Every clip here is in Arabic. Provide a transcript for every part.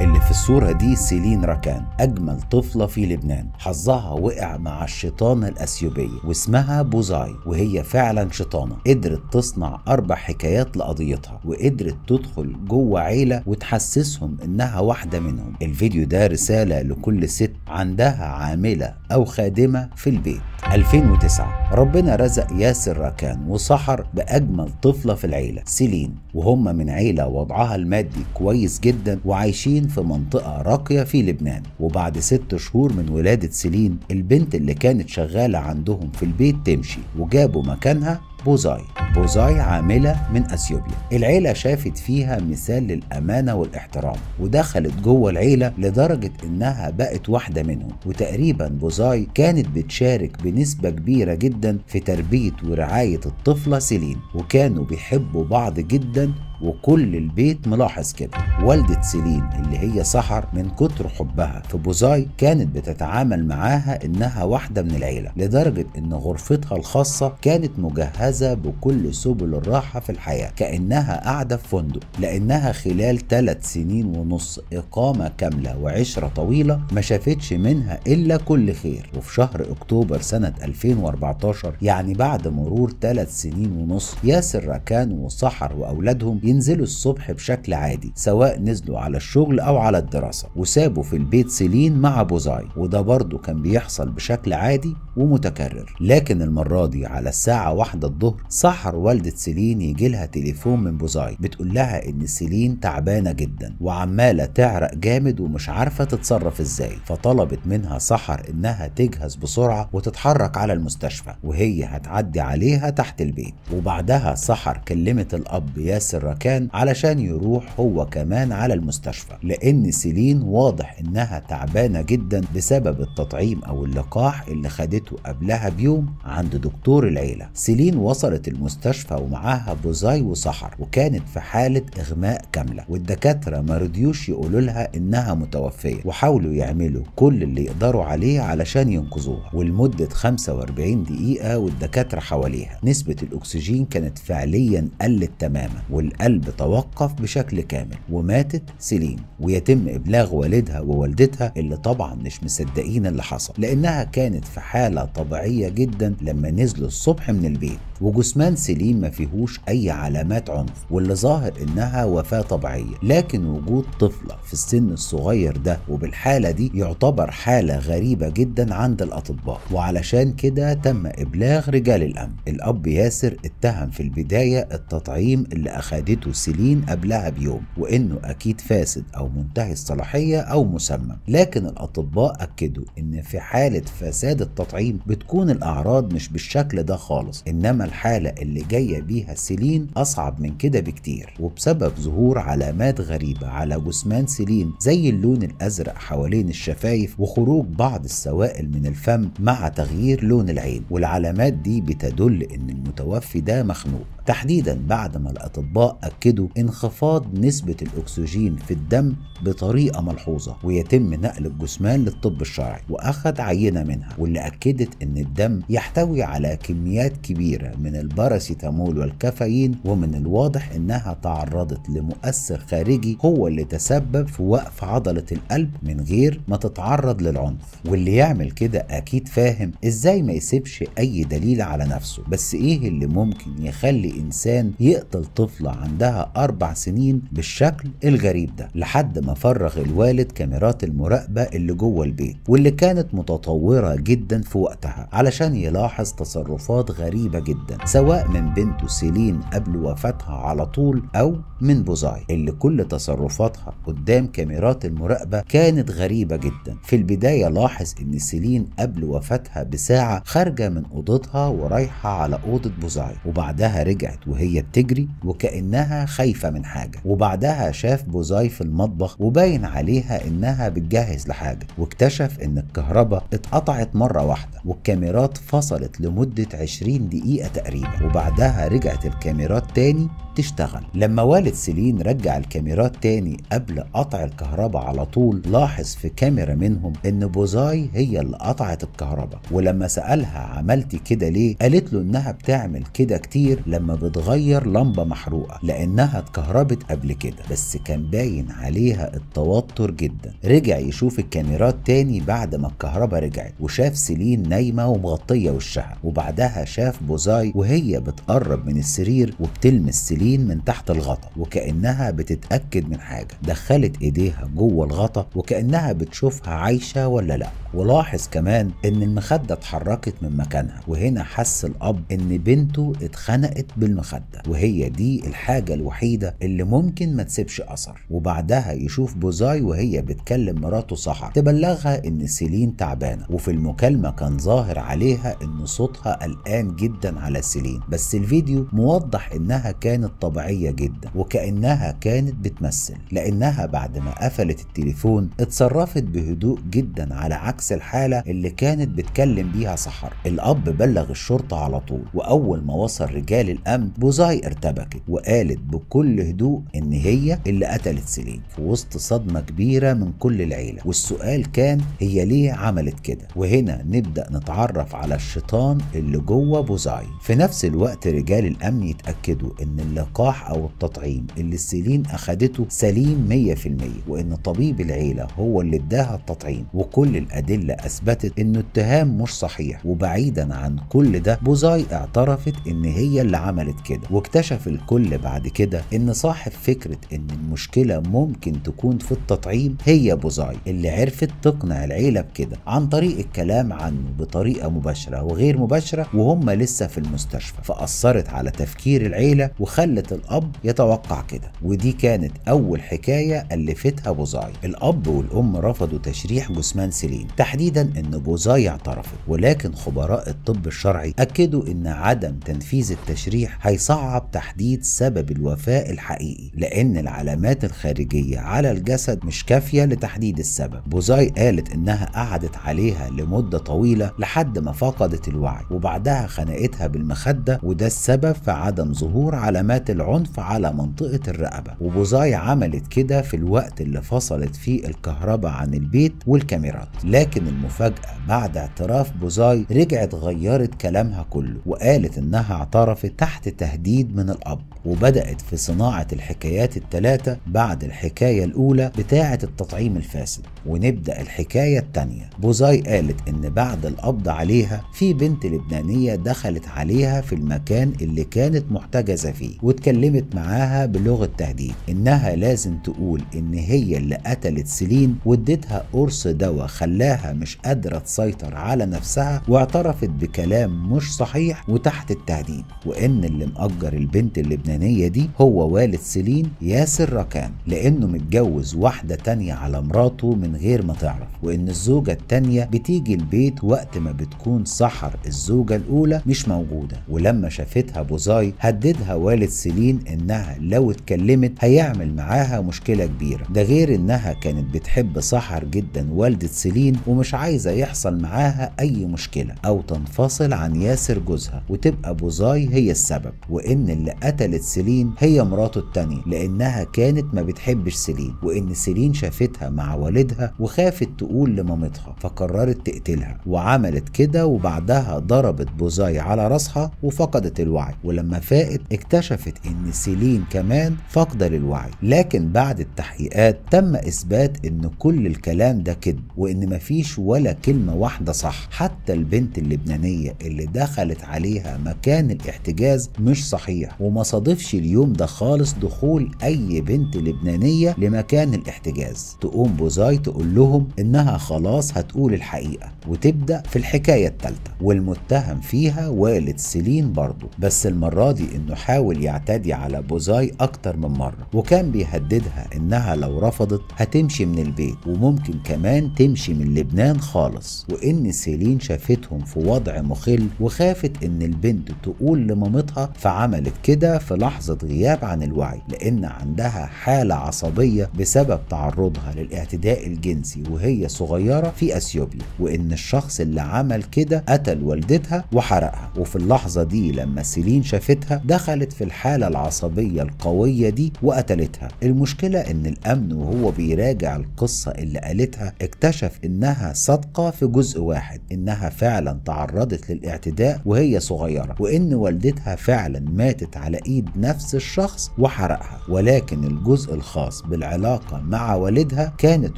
اللي في الصورة دي سيلين راكان أجمل طفلة في لبنان حظها وقع مع الشيطانة الأثيوبية واسمها بوزاي وهي فعلا شيطانة قدرت تصنع أربع حكايات لقضيتها وقدرت تدخل جوه عيلة وتحسسهم إنها واحدة منهم الفيديو ده رسالة لكل ست عندها عاملة أو خادمة في البيت 2009 ربنا رزق ياسر راكان وسحر بأجمل طفلة في العيلة سيلين وهم من عيلة وضعها المادي كويس جدا وعايشين في منطقة راقية في لبنان وبعد ست شهور من ولادة سيلين البنت اللي كانت شغالة عندهم في البيت تمشي وجابوا مكانها بوزاي بوزاي عاملة من أثيوبيا العيلة شافت فيها مثال للأمانة والاحترام ودخلت جوه العيلة لدرجة إنها بقت واحدة منهم وتقريبا بوزاي كانت بتشارك بنسبة كبيرة جدا في تربية ورعاية الطفلة سيلين وكانوا بيحبوا بعض جدا وكل البيت ملاحظ كده والدة سيلين اللي هي سحر من كتر حبها في بوزاي كانت بتتعامل معاها انها واحدة من العيلة لدرجة ان غرفتها الخاصة كانت مجهزة بكل سبل الراحة في الحياة كأنها قاعدة في فندق لأنها خلال ثلاث سنين ونص إقامة كاملة وعشرة طويلة ما شافتش منها إلا كل خير وفي شهر أكتوبر سنة 2014 يعني بعد مرور ثلاث سنين ونص ياسر ركان وسحر وأولادهم بينزلوا الصبح بشكل عادي سواء نزلوا على الشغل أو على الدراسة وسابوا في البيت سيلين مع بوزاي وده برضه كان بيحصل بشكل عادي ومتكرر لكن المرة دي على الساعة واحدة الظهر سحر والدة سيلين يجي لها تليفون من بوزاي بتقول لها ان سيلين تعبانة جدا وعمالة تعرق جامد ومش عارفة تتصرف ازاي فطلبت منها سحر انها تجهز بسرعة وتتحرك على المستشفى وهي هتعدي عليها تحت البيت وبعدها سحر كلمت الاب ياسر ركان علشان يروح هو كمان على المستشفى لان سيلين واضح انها تعبانة جدا بسبب التطعيم او اللقاح اللي خدته زوجته قبلها بيوم عند دكتور العيلة سيلين وصلت المستشفى ومعاها بوزاي وسحر وكانت في حالة إغماء كاملة والدكاترة ما رضيوش يقولوا لها إنها متوفية وحاولوا يعملوا كل اللي يقدروا عليه علشان ينقذوها ولمدة 45 دقيقة والدكاترة حواليها نسبة الأكسجين كانت فعليا قلت تماما والقلب توقف بشكل كامل وماتت سيلين ويتم إبلاغ والدها ووالدتها اللي طبعا مش مصدقين اللي حصل لأنها كانت في حالة حالة طبيعية جدا لما نزلوا الصبح من البيت وجثمان سليم ما فيهوش أي علامات عنف واللي ظاهر إنها وفاة طبيعية لكن وجود طفلة في السن الصغير ده وبالحالة دي يعتبر حالة غريبة جدا عند الأطباء وعلشان كده تم إبلاغ رجال الأمن الأب ياسر اتهم في البداية التطعيم اللي أخدته سيلين قبلها بيوم وإنه أكيد فاسد أو منتهي الصلاحية أو مسمم لكن الأطباء أكدوا إن في حالة فساد التطعيم الصعيد بتكون الأعراض مش بالشكل ده خالص إنما الحالة اللي جاية بيها سيلين أصعب من كده بكتير وبسبب ظهور علامات غريبة على جثمان سيلين زي اللون الأزرق حوالين الشفايف وخروج بعض السوائل من الفم مع تغيير لون العين والعلامات دي بتدل إن المتوفي ده مخنوق تحديدا بعد ما الأطباء أكدوا انخفاض نسبة الأكسجين في الدم بطريقة ملحوظة ويتم نقل الجثمان للطب الشرعي وأخذ عينة منها واللي أكد أكدت أن الدم يحتوي على كميات كبيرة من الباراسيتامول والكافيين ومن الواضح أنها تعرضت لمؤثر خارجي هو اللي تسبب في وقف عضلة القلب من غير ما تتعرض للعنف واللي يعمل كده أكيد فاهم إزاي ما يسيبش أي دليل على نفسه بس إيه اللي ممكن يخلي إنسان يقتل طفلة عندها أربع سنين بالشكل الغريب ده لحد ما فرغ الوالد كاميرات المراقبة اللي جوه البيت واللي كانت متطورة جدا في وقتها علشان يلاحظ تصرفات غريبة جدا سواء من بنته سيلين قبل وفاتها على طول أو من بوزاي اللي كل تصرفاتها قدام كاميرات المراقبة كانت غريبة جدا في البداية لاحظ إن سيلين قبل وفاتها بساعة خارجة من أوضتها ورايحة على أوضة بوزاي وبعدها رجعت وهي بتجري وكأنها خايفة من حاجة وبعدها شاف بوزاي في المطبخ وباين عليها إنها بتجهز لحاجة واكتشف إن الكهرباء اتقطعت مرة واحدة واحدة والكاميرات فصلت لمدة 20 دقيقة تقريبا وبعدها رجعت الكاميرات تاني تشتغل لما والد سيلين رجع الكاميرات تاني قبل قطع الكهرباء على طول لاحظ في كاميرا منهم ان بوزاي هي اللي قطعت الكهرباء ولما سألها عملتي كده ليه قالت له انها بتعمل كده كتير لما بتغير لمبة محروقة لانها اتكهربت قبل كده بس كان باين عليها التوتر جدا رجع يشوف الكاميرات تاني بعد ما الكهرباء رجعت وشاف سيلين وبعدين نايمة ومغطية وشها وبعدها شاف بوزاي وهي بتقرب من السرير وبتلمس سيلين من تحت الغطا وكأنها بتتأكد من حاجة دخلت إيديها جوه الغطا وكأنها بتشوفها عايشة ولا لأ ولاحظ كمان إن المخدة اتحركت من مكانها وهنا حس الأب إن بنته اتخنقت بالمخدة وهي دي الحاجة الوحيدة اللي ممكن ما تسيبش أثر وبعدها يشوف بوزاي وهي بتكلم مراته صحر تبلغها إن سيلين تعبانة وفي المكالمة كان كان ظاهر عليها ان صوتها قلقان جدا على سيلين بس الفيديو موضح انها كانت طبيعية جدا وكأنها كانت بتمثل لانها بعد ما قفلت التليفون اتصرفت بهدوء جدا على عكس الحالة اللي كانت بتكلم بيها سحر الاب بلغ الشرطة على طول واول ما وصل رجال الامن بوزاي ارتبكت وقالت بكل هدوء ان هي اللي قتلت سيلين في وسط صدمة كبيرة من كل العيلة والسؤال كان هي ليه عملت كده وهنا نبدأ نبدأ نتعرف على الشيطان اللي جوه بوزاي في نفس الوقت رجال الأمن يتأكدوا إن اللقاح أو التطعيم اللي السيلين أخدته سليم 100% وإن طبيب العيلة هو اللي اداها التطعيم وكل الأدلة أثبتت إن اتهام مش صحيح وبعيدا عن كل ده بوزاي اعترفت إن هي اللي عملت كده واكتشف الكل بعد كده إن صاحب فكرة إن المشكلة ممكن تكون في التطعيم هي بوزاي اللي عرفت تقنع العيلة بكده عن طريق الكلام عن بطريقه مباشره وغير مباشره وهم لسه في المستشفى فاثرت على تفكير العيله وخلت الاب يتوقع كده ودي كانت اول حكايه الفتها بوزاي الاب والام رفضوا تشريح جثمان سليم تحديدا ان بوزاي اعترفت ولكن خبراء الطب الشرعي اكدوا ان عدم تنفيذ التشريح هيصعب تحديد سبب الوفاه الحقيقي لان العلامات الخارجيه على الجسد مش كافيه لتحديد السبب بوزاي قالت انها قعدت عليها لمده طويله طويلة لحد ما فقدت الوعي وبعدها خنقتها بالمخدة وده السبب في عدم ظهور علامات العنف على منطقة الرقبة وبوزاي عملت كده في الوقت اللي فصلت فيه الكهرباء عن البيت والكاميرات لكن المفاجأة بعد اعتراف بوزاي رجعت غيرت كلامها كله وقالت انها اعترفت تحت تهديد من الأب وبدأت في صناعة الحكايات التلاتة بعد الحكاية الأولى بتاعة التطعيم الفاسد ونبدأ الحكاية التانية بوزاي قالت إن بعد بعد القبض عليها في بنت لبنانية دخلت عليها في المكان اللي كانت محتجزة فيه واتكلمت معاها بلغة تهديد إنها لازم تقول إن هي اللي قتلت سيلين وادتها قرص دواء خلاها مش قادرة تسيطر على نفسها واعترفت بكلام مش صحيح وتحت التهديد وإن اللي مأجر البنت اللبنانية دي هو والد سيلين ياسر ركان لأنه متجوز واحدة تانية على مراته من غير ما تعرف وإن الزوجة التانية بتيجي البيت وقت ما بتكون سحر الزوجة الأولى مش موجودة ولما شافتها بوزاي هددها والد سيلين إنها لو اتكلمت هيعمل معاها مشكلة كبيرة ده غير إنها كانت بتحب سحر جدا والدة سيلين ومش عايزة يحصل معاها أي مشكلة أو تنفصل عن ياسر جوزها وتبقى بوزاي هي السبب وإن اللي قتلت سيلين هي مراته التانية لأنها كانت ما بتحبش سيلين وإن سيلين شافتها مع والدها وخافت تقول لمامتها فقررت تقتلها وعملت كده وبعدها ضربت بوزاي على راسها وفقدت الوعي ولما فاقت اكتشفت ان سيلين كمان فاقده للوعي لكن بعد التحقيقات تم اثبات ان كل الكلام ده كذب وان مفيش ولا كلمه واحده صح حتى البنت اللبنانيه اللي دخلت عليها مكان الاحتجاز مش صحيح وما صادفش اليوم ده خالص دخول اي بنت لبنانيه لمكان الاحتجاز تقوم بوزاي تقول لهم انها خلاص هتقول الحقيقه وتبدا تبدأ في الحكاية التالتة والمتهم فيها والد سيلين برضه بس المرة دي إنه حاول يعتدي على بوزاي أكتر من مرة وكان بيهددها إنها لو رفضت هتمشي من البيت وممكن كمان تمشي من لبنان خالص وإن سيلين شافتهم في وضع مخل وخافت إن البنت تقول لمامتها فعملت كده في لحظة غياب عن الوعي لأن عندها حالة عصبية بسبب تعرضها للاعتداء الجنسي وهي صغيرة في أثيوبيا وإن الشخص اللي عمل كده قتل والدتها وحرقها وفي اللحظة دي لما سيلين شافتها دخلت في الحالة العصبية القوية دي وقتلتها المشكلة ان الامن وهو بيراجع القصة اللي قالتها اكتشف انها صادقة في جزء واحد انها فعلا تعرضت للاعتداء وهي صغيرة وان والدتها فعلا ماتت على ايد نفس الشخص وحرقها ولكن الجزء الخاص بالعلاقة مع والدها كانت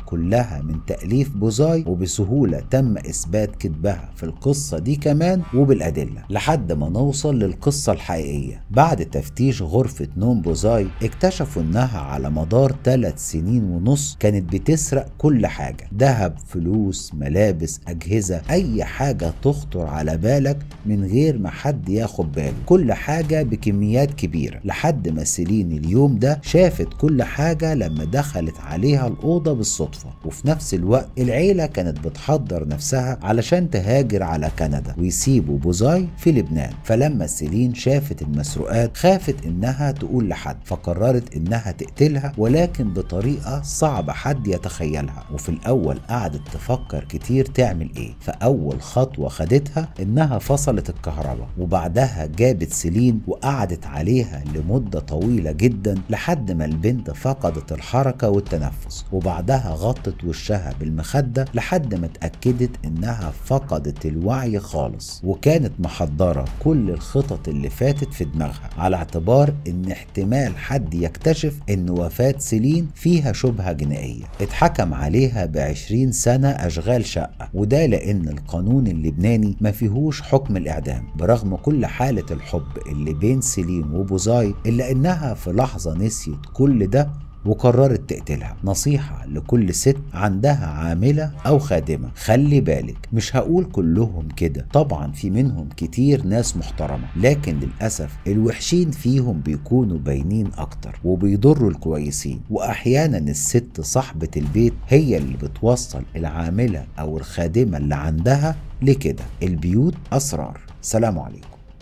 كلها من تأليف بوزاي وبسهولة تم إثبات نتأكد بها في القصة دي كمان وبالأدلة لحد ما نوصل للقصة الحقيقية بعد تفتيش غرفة نوم بوزاي اكتشفوا انها على مدار ثلاث سنين ونص كانت بتسرق كل حاجة ذهب فلوس ملابس أجهزة أي حاجة تخطر على بالك من غير ما حد ياخد باله كل حاجة بكميات كبيرة لحد ما سيلين اليوم ده شافت كل حاجة لما دخلت عليها الأوضة بالصدفة وفي نفس الوقت العيلة كانت بتحضر نفسها على علشان تهاجر على كندا ويسيبوا بوزاي في لبنان فلما سيلين شافت المسروقات خافت انها تقول لحد فقررت انها تقتلها ولكن بطريقه صعب حد يتخيلها وفي الاول قعدت تفكر كتير تعمل ايه فاول خطوه خدتها انها فصلت الكهرباء وبعدها جابت سيلين وقعدت عليها لمده طويله جدا لحد ما البنت فقدت الحركه والتنفس وبعدها غطت وشها بالمخده لحد ما اتاكدت انها فقدت الوعي خالص وكانت محضرة كل الخطط اللي فاتت في دماغها على اعتبار ان احتمال حد يكتشف ان وفاة سيلين فيها شبهة جنائية اتحكم عليها بعشرين سنة أشغال شقة وده لأن القانون اللبناني ما فيهوش حكم الإعدام برغم كل حالة الحب اللي بين سيلين وبوزاي إلا إنها في لحظة نسيت كل ده وقررت تقتلها نصيحة لكل ست عندها عاملة أو خادمة خلي بالك مش هقول كلهم كده طبعا في منهم كتير ناس محترمة لكن للأسف الوحشين فيهم بيكونوا باينين أكتر وبيضروا الكويسين وأحيانا الست صاحبة البيت هي اللي بتوصل العاملة أو الخادمة اللي عندها لكده البيوت أسرار سلام عليكم